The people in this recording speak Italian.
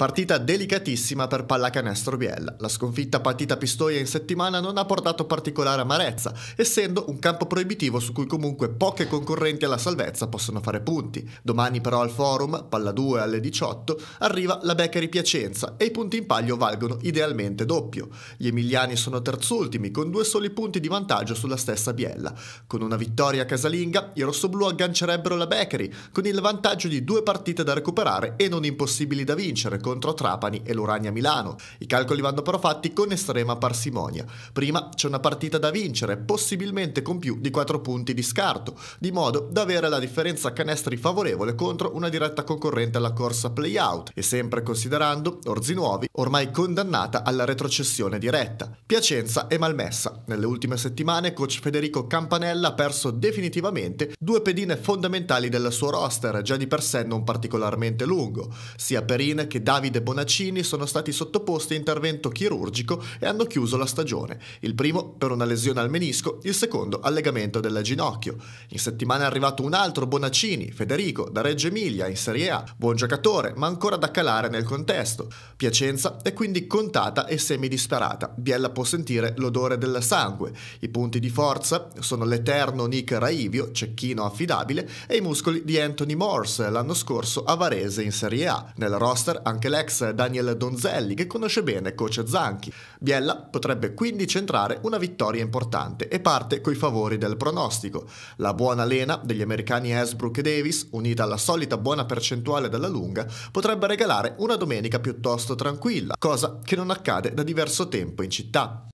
Partita delicatissima per pallacanestro Biella. La sconfitta partita Pistoia in settimana non ha portato particolare amarezza, essendo un campo proibitivo su cui comunque poche concorrenti alla salvezza possono fare punti. Domani però al forum, palla 2 alle 18, arriva la Beccari Piacenza e i punti in palio valgono idealmente doppio. Gli emiliani sono terzultimi con due soli punti di vantaggio sulla stessa Biella. Con una vittoria casalinga, i rossoblù aggancerebbero la Beccari con il vantaggio di due partite da recuperare e non impossibili da vincere incontro Trapani e l'Urania Milano. I calcoli vanno però fatti con estrema parsimonia. Prima c'è una partita da vincere, possibilmente con più di 4 punti di scarto, di modo da avere la differenza canestri favorevole contro una diretta concorrente alla corsa play-out e sempre considerando Orzi Nuovi ormai condannata alla retrocessione diretta. Piacenza è malmessa. Nelle ultime settimane coach Federico Campanella ha perso definitivamente due pedine fondamentali del suo roster, già di per sé non particolarmente lungo, sia Perin che Davide Davide Bonaccini sono stati sottoposti a intervento chirurgico e hanno chiuso la stagione, il primo per una lesione al menisco, il secondo al legamento del ginocchio. In settimana è arrivato un altro Bonaccini, Federico, da Reggio Emilia in Serie A, buon giocatore ma ancora da calare nel contesto. Piacenza è quindi contata e semidisperata, Biella può sentire l'odore del sangue. I punti di forza sono l'eterno Nick Raivio, cecchino affidabile, e i muscoli di Anthony Morse, l'anno scorso a Varese in Serie A. Nel roster anche l'ex Daniel Donzelli, che conosce bene coach Zanchi. Biella potrebbe quindi centrare una vittoria importante e parte coi favori del pronostico. La buona lena degli americani Hasbrook e Davis, unita alla solita buona percentuale della lunga, potrebbe regalare una domenica piuttosto tranquilla, cosa che non accade da diverso tempo in città.